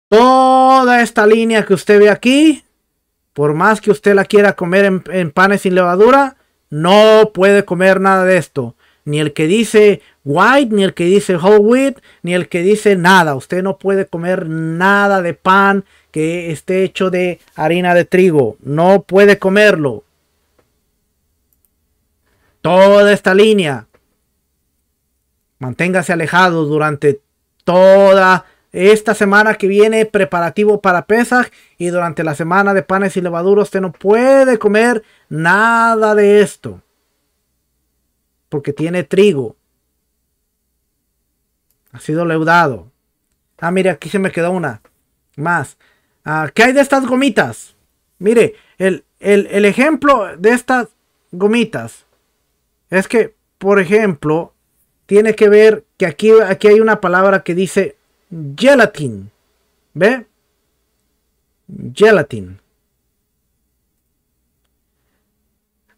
Toda esta línea que usted ve aquí, por más que usted la quiera comer en panes sin levadura, no puede comer nada de esto. Ni el que dice white, ni el que dice whole wheat, ni el que dice nada. Usted no puede comer nada de pan que esté hecho de harina de trigo. No puede comerlo. Toda esta línea. Manténgase alejado durante toda esta semana que viene preparativo para pesas y durante la semana de panes y levaduras usted no puede comer nada de esto porque tiene trigo. Ha sido leudado. Ah, mire, aquí se me quedó una más. Ah, ¿Qué hay de estas gomitas? Mire, el, el ejemplo de estas gomitas es que, por ejemplo, tiene que ver que aquí, aquí hay una palabra que dice gelatin. ¿Ve? Gelatin.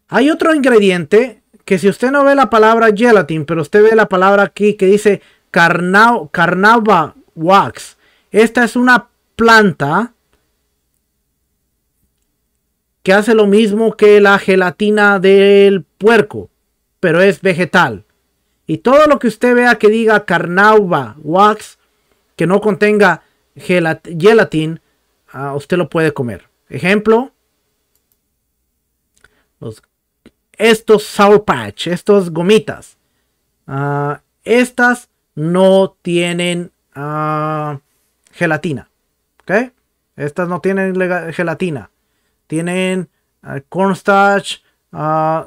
Hay otro ingrediente que si usted no ve la palabra gelatin, pero usted ve la palabra aquí que dice carnava wax. Esta es una planta que hace lo mismo que la gelatina del puerco, pero es vegetal. Y todo lo que usted vea que diga carnauba, wax, que no contenga gelatina gelatin, ah, usted lo puede comer. Ejemplo, estos Sour Patch, estos gomitas. Ah, estas no tienen ah, gelatina. ¿Ok? Estas no tienen gelatina. Tienen cornstarch,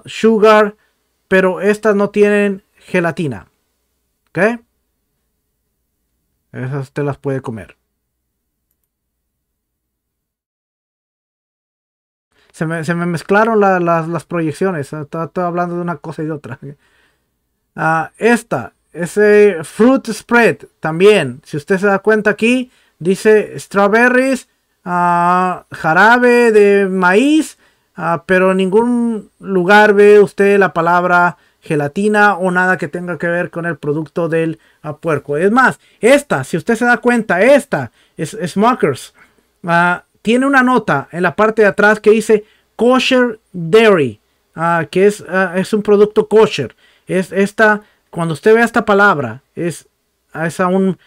sugar, pero estas no tienen gelatina. ¿Ok? Esas te las puede comer. Se me, se mezclaron las proyecciones. Ah, estaba, hablando de una cosa y de otra. Ah, esta, ese fruit spread también. Si usted se da cuenta aquí, dice strawberries, ah, jarabe de maíz, pero en ningún lugar ve usted la palabra gelatina o nada que tenga que ver con el producto del puerco. Es más, esta, si usted se da cuenta, esta, es, Smokers, ah, tiene una nota en la parte de atrás que dice kosher dairy, ah, que es, ah, es, un producto kosher. Es esta, cuando usted vea esta palabra, es, es aún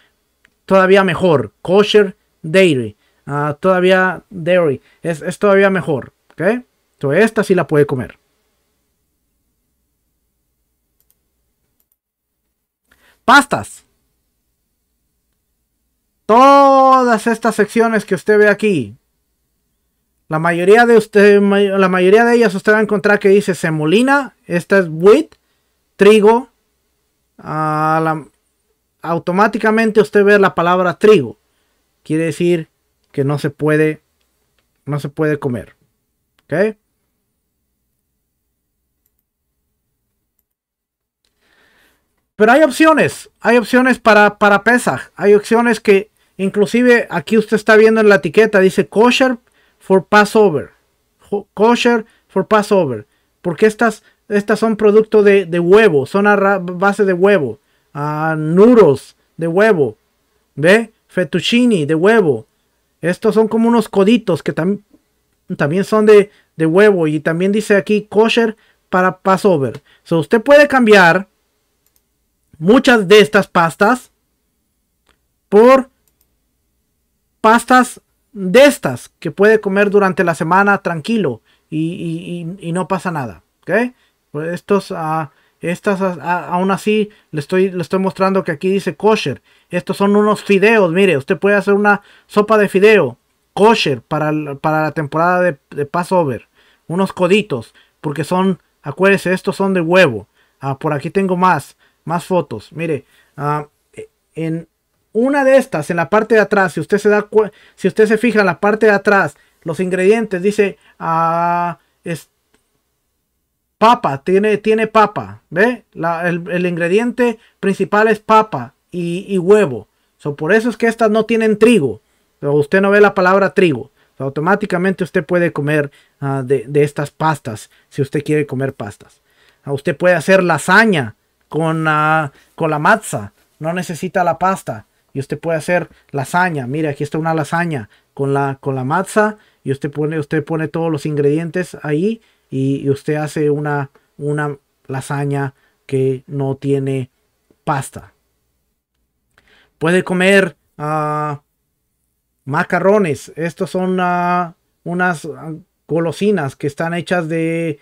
todavía mejor, kosher dairy. todavía dairy, es, es, todavía mejor, ¿ok? Entonces esta sí la puede comer. pastas. Todas estas secciones que usted ve aquí, la mayoría de usted, la mayoría de ellas usted va a encontrar que dice semolina, esta es wheat, trigo. Ah, automáticamente usted ve la palabra trigo. Quiere decir que no se puede no se puede comer. ¿Ok? Pero hay opciones, hay opciones para, para Pesach, hay opciones que inclusive aquí usted está viendo en la etiqueta, dice kosher for Passover, kosher for Passover, porque estas, estas son productos de, huevo, son a base de huevo, a ah, nuros de huevo, ¿ve? Fettuccini de huevo. Estos son como unos coditos que también son de, de huevo y también dice aquí kosher para Passover. So, usted puede cambiar muchas de estas pastas por pastas de estas que puede comer durante la semana tranquilo y, no pasa nada. ¿okay? Pues estos, ah, estas, ah, ah, aún así, le estoy, le estoy mostrando que aquí dice kosher. Estos son unos fideos. Mire, usted puede hacer una sopa de fideo kosher para, la temporada de, Passover. Unos coditos, porque son, acuérdese, estos son de huevo. por aquí tengo más. Más fotos. Mire, ah, en una de estas, en la parte de atrás, si usted se da, si usted se fija en la parte de atrás, los ingredientes dice ah, papa, tiene, tiene papa, ¿ve? el, ingrediente principal es papa y, huevo. por eso es que estas no tienen trigo. usted no ve la palabra trigo. automáticamente usted puede comer ah, de, estas pastas si usted quiere comer pastas. usted puede hacer lasaña Ah, con, la mazza. No necesita la pasta. Y usted puede hacer lasaña. Mira, aquí está una lasaña con la, con Y usted pone, usted pone todos los ingredientes ahí. Y, usted hace una, una lasaña que no tiene pasta. Puede comer ah, macarrones. Estos son ah, unas golosinas que están hechas de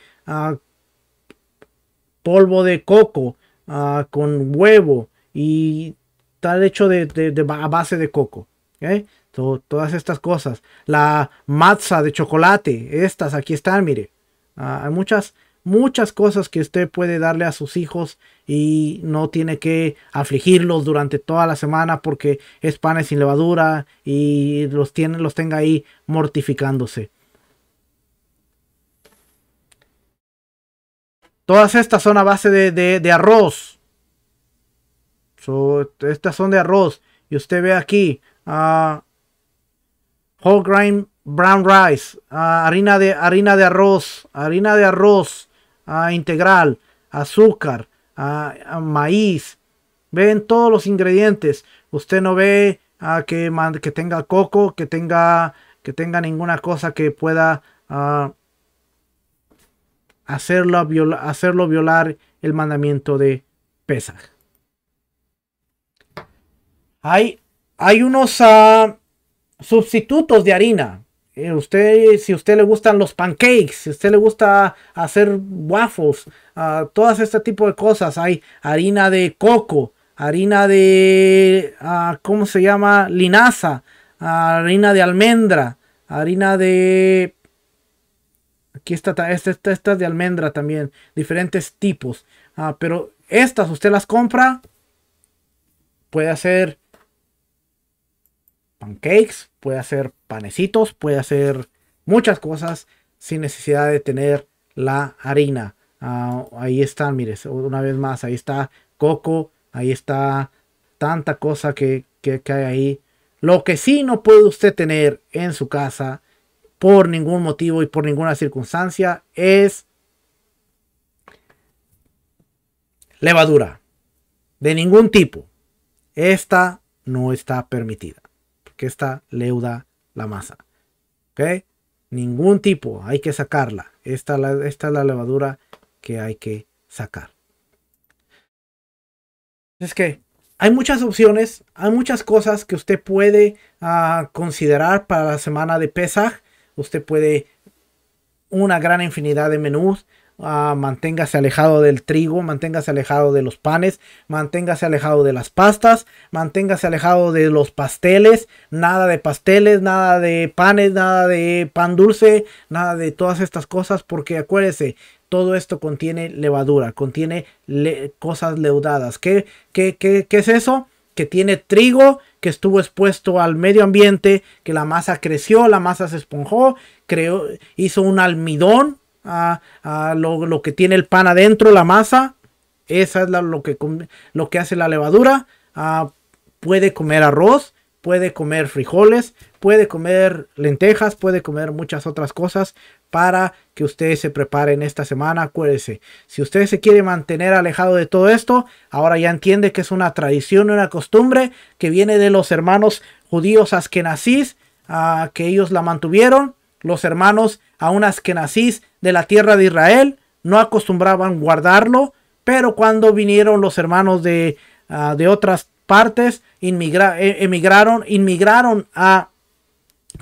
polvo de coco Ah, con huevo y tal hecho de, a base de coco. ¿eh? todas estas cosas. La matza de chocolate, estas aquí están, mire. Ah, hay muchas, muchas cosas que usted puede darle a sus hijos y no tiene que afligirlos durante toda la semana porque es panes sin levadura y los, tiene, los tenga ahí mortificándose. Todas estas son a base de, arroz. estas son de arroz. Y usted ve aquí. Ah, whole grain brown rice. Ah, harina, de, harina de arroz. Harina de arroz ah, integral. Azúcar. maíz. Ven todos los ingredientes. Usted no ve que, que tenga coco. Que tenga, que tenga ninguna cosa que pueda hacerlo, hacerlo violar el mandamiento de Pesaj. Hay, hay unos ah, sustitutos de harina. Eh, usted, si a usted le gustan los pancakes, si a usted le gusta hacer waffles, ah, todas este tipo de cosas. Hay harina de coco, harina de, ah, ¿cómo se llama? Linaza, harina de almendra, harina de Aquí está estas de almendra también, diferentes tipos. Ah, pero estas usted las compra, puede hacer pancakes, puede hacer panecitos, puede hacer muchas cosas sin necesidad de tener la harina. Ah, ahí está, mire, una vez más, ahí está coco, ahí está tanta cosa que, que, que hay ahí. Lo que sí no puede usted tener en su casa por ningún motivo y por ninguna circunstancia es levadura de ningún tipo. Esta no está permitida, porque esta leuda la masa. ¿Ok? Ningún tipo, hay que sacarla. Esta, es la levadura que hay que sacar. Es que hay muchas opciones, hay muchas cosas que usted puede ah, considerar para la semana de Pesaj. Usted puede una gran infinidad de menús. Ah, manténgase alejado del trigo, manténgase alejado de los panes, manténgase alejado de las pastas, manténgase alejado de los pasteles, nada de pasteles, nada de panes, nada de pan dulce, nada de todas estas cosas, porque acuérdese, todo esto contiene levadura, contiene cosas leudadas. ¿Qué, qué, qué, qué es eso? que tiene trigo que estuvo expuesto al medio ambiente, que la masa creció, la masa se esponjó, creó, hizo un almidón, a, lo, que tiene el pan adentro, la masa, esa es la, lo, que, lo, que, hace la levadura, ah, puede comer arroz, puede comer frijoles, puede comer lentejas, puede comer muchas otras cosas, para que ustedes se preparen esta semana. Acuérdense, si ustedes se quiere mantener alejado de todo esto, ahora ya entiende que es una tradición, una costumbre que viene de los hermanos judíos askenazís, a ah, que ellos la mantuvieron. Los hermanos a aún askenazís de la tierra de Israel no acostumbraban guardarlo, pero cuando vinieron los hermanos de, ah, de otras partes, eh, emigraron, inmigraron a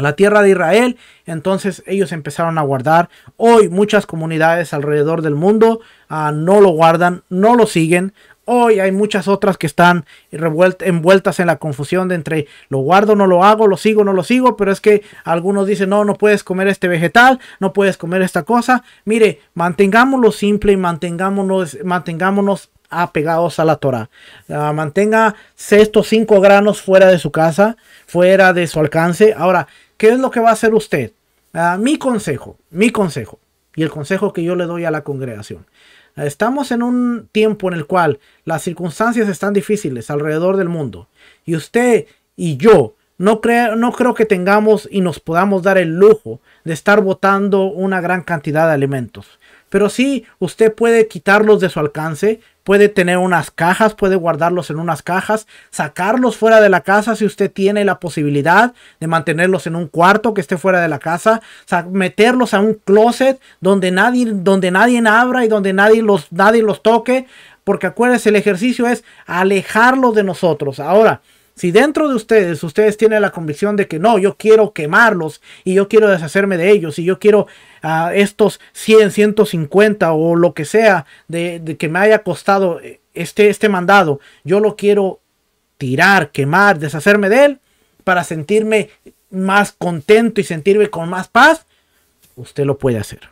la tierra de Israel. Entonces ellos empezaron a guardar. Hoy muchas comunidades alrededor del mundo ah, no lo guardan, no lo siguen. Hoy hay muchas otras que están envueltas en la confusión de entre lo guardo, no lo hago, lo sigo, no lo sigo, pero es que algunos dicen, no, no puedes comer este vegetal, no puedes comer esta cosa. Mire, mantengámoslo simple y mantengámonos, mantengámonos apegados a la Torah. mantenga estos cinco granos fuera de su casa, fuera de su alcance. Ahora, ¿Qué es lo que va a hacer usted? Ah, mi consejo, mi consejo y el consejo que yo le doy a la congregación. Estamos en un tiempo en el cual las circunstancias están difíciles alrededor del mundo y usted y yo no, creo, no creo que tengamos y nos podamos dar el lujo de estar botando una gran cantidad de alimentos. Pero sí, usted puede quitarlos de su alcance, puede tener unas cajas, puede guardarlos en unas cajas, sacarlos fuera de la casa si usted tiene la posibilidad de mantenerlos en un cuarto que esté fuera de la casa, meterlos a un closet donde nadie, donde nadie abra y donde nadie los, nadie los toque, porque acuérdense, el ejercicio es alejarlos de nosotros. Ahora, si dentro de ustedes, ustedes tienen la convicción de que no, yo quiero quemarlos y yo quiero deshacerme de ellos y yo quiero a ah, estos 100, 150 o lo que sea de, que me haya costado eh, este, este mandado, yo lo quiero tirar, quemar, deshacerme de él para sentirme más contento y sentirme con más paz, usted lo puede hacer.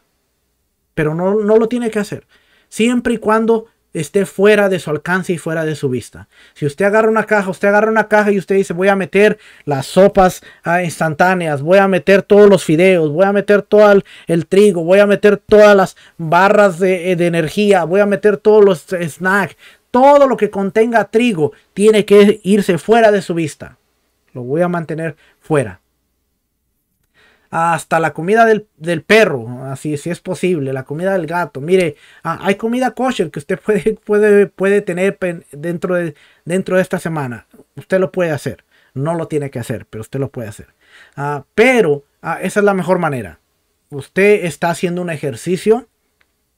Pero no, no lo tiene que hacer. Siempre y cuando esté fuera de su alcance y fuera de su vista. Si usted agarra una caja, usted agarra una caja y usted dice, voy a meter las sopas ah, instantáneas, voy a meter todos los fideos, voy a meter todo el, trigo, voy a meter todas las barras de, eh, de energía, voy a meter todos los eh, snacks, todo lo que contenga trigo tiene que irse fuera de su vista. Lo voy a mantener fuera hasta la comida del, perro, así si es posible, la comida del gato. Mire, ah, hay comida kosher que usted *laughs* puede, puede, puede tener dentro de, dentro de esta semana. Usted lo puede hacer. No lo tiene que hacer, pero usted lo puede hacer. Ah, pero ah, esa es la mejor manera. Usted está haciendo un ejercicio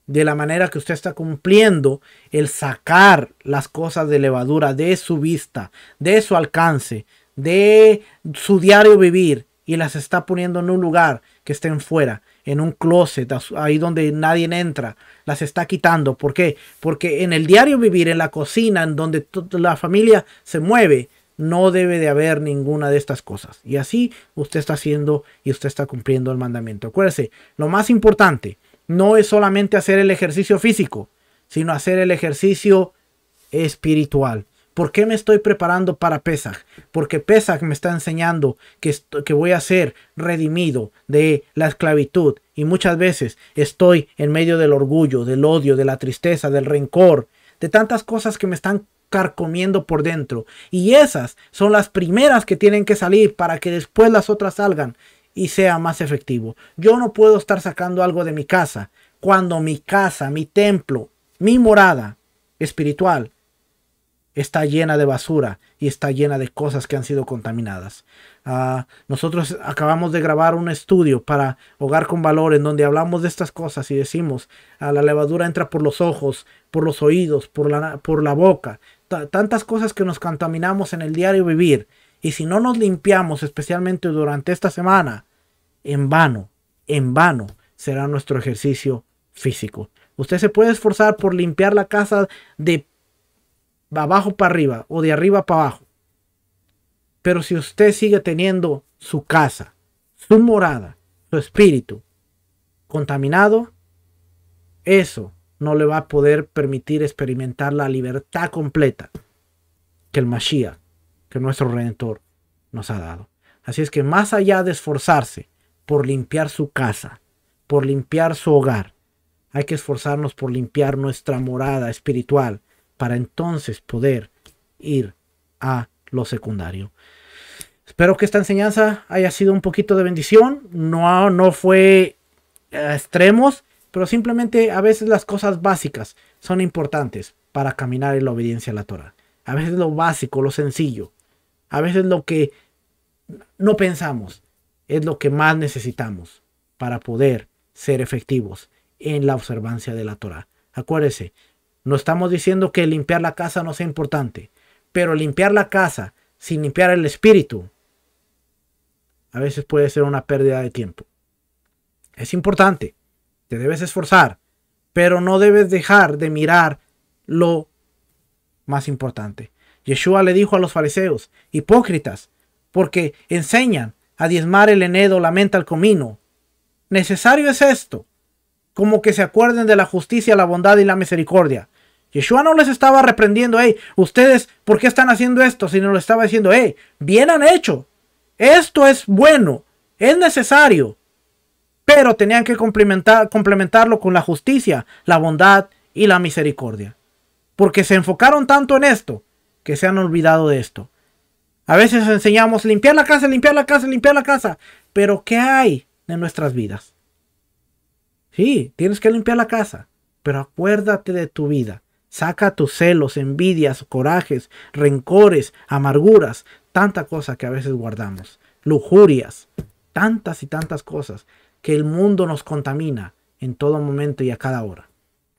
de la manera que usted está cumpliendo el sacar las cosas de levadura de su vista, de su alcance, de su diario vivir y las está poniendo en un lugar que estén fuera, en un closet, ahí donde nadie entra, las está quitando. ¿Por qué? Porque en el diario vivir, en la cocina, en donde toda la familia se mueve, no debe de haber ninguna de estas cosas. Y así usted está haciendo y usted está cumpliendo el mandamiento. Acuérdese, lo más importante no es solamente hacer el ejercicio físico, sino hacer el ejercicio espiritual. ¿Por qué me estoy preparando para Pesach? Porque Pesach me está enseñando que, que voy a ser redimido de la esclavitud. Y muchas veces estoy en medio del orgullo, del odio, de la tristeza, del rencor, de tantas cosas que me están carcomiendo por dentro. Y esas son las primeras que tienen que salir para que después las otras salgan y sea más efectivo. Yo no puedo estar sacando algo de mi casa cuando mi casa, mi templo, mi morada espiritual está llena de basura y está llena de cosas que han sido contaminadas. Ah, nosotros acabamos de grabar un estudio para Hogar con Valor en donde hablamos de estas cosas y decimos, a ah, la levadura entra por los ojos, por los oídos, por la, por la boca, tantas cosas que nos contaminamos en el diario vivir. Y si no nos limpiamos, especialmente durante esta semana, en vano, en vano será nuestro ejercicio físico. Usted se puede esforzar por limpiar la casa de abajo para arriba o de arriba para abajo. Pero si usted sigue teniendo su casa, su morada, su espíritu contaminado, eso no le va a poder permitir experimentar la libertad completa que el Mashiach, que nuestro Redentor, nos ha dado. Así es que más allá de esforzarse por limpiar su casa, por limpiar su hogar, hay que esforzarnos por limpiar nuestra morada espiritual, para entonces poder ir a lo secundario. Espero que esta enseñanza haya sido un poquito de bendición. No, no fue eh, extremos, pero simplemente a veces las cosas básicas son importantes para caminar en la obediencia a la Torah. A veces lo básico, lo sencillo. A veces lo que no pensamos es lo que más necesitamos para poder ser efectivos en la observancia de la Torah. Acuérdese, no estamos diciendo que limpiar la casa no sea importante, pero limpiar la casa sin limpiar el espíritu a veces puede ser una pérdida de tiempo. Es importante, te debes esforzar, pero no debes dejar de mirar lo más importante. Yeshua le dijo a los fariseos, hipócritas, porque enseñan a diezmar el enedo, la menta, el comino. Necesario es esto, como que se acuerden de la justicia, la bondad y la misericordia, Yeshua no les estaba reprendiendo, hey, ustedes, ¿por qué están haciendo esto? Sino les estaba diciendo, hey, bien han hecho. Esto es bueno, es necesario. Pero tenían que complementarlo con la justicia, la bondad y la misericordia. Porque se enfocaron tanto en esto que se han olvidado de esto. A veces enseñamos limpiar la casa, limpiar la casa, limpiar la casa. Pero ¿qué hay En nuestras vidas? Sí, tienes que limpiar la casa, pero acuérdate de tu vida Saca tus celos, envidias, corajes, rencores, amarguras, tanta cosa que a veces guardamos, lujurias, tantas y tantas cosas que el mundo nos contamina en todo momento y a cada hora.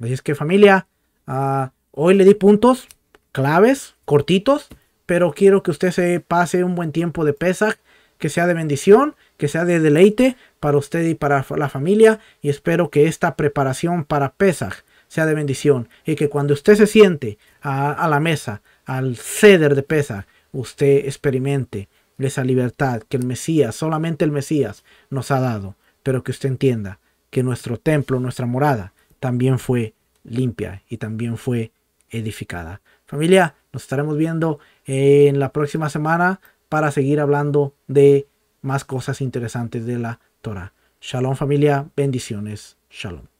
Así es que familia, ah, hoy le di puntos claves, cortitos, pero quiero que usted se pase un buen tiempo de Pesach, que sea de bendición, que sea de deleite para usted y para la familia y espero que esta preparación para Pesach sea de bendición y que cuando usted se siente a, la mesa, al ceder de pesa, usted experimente esa libertad que el Mesías, solamente el Mesías, nos ha dado, pero que usted entienda que nuestro templo, nuestra morada, también fue limpia y también fue edificada. Familia, nos estaremos viendo en la próxima semana para seguir hablando de más cosas interesantes de la Torah. Shalom familia, bendiciones, shalom.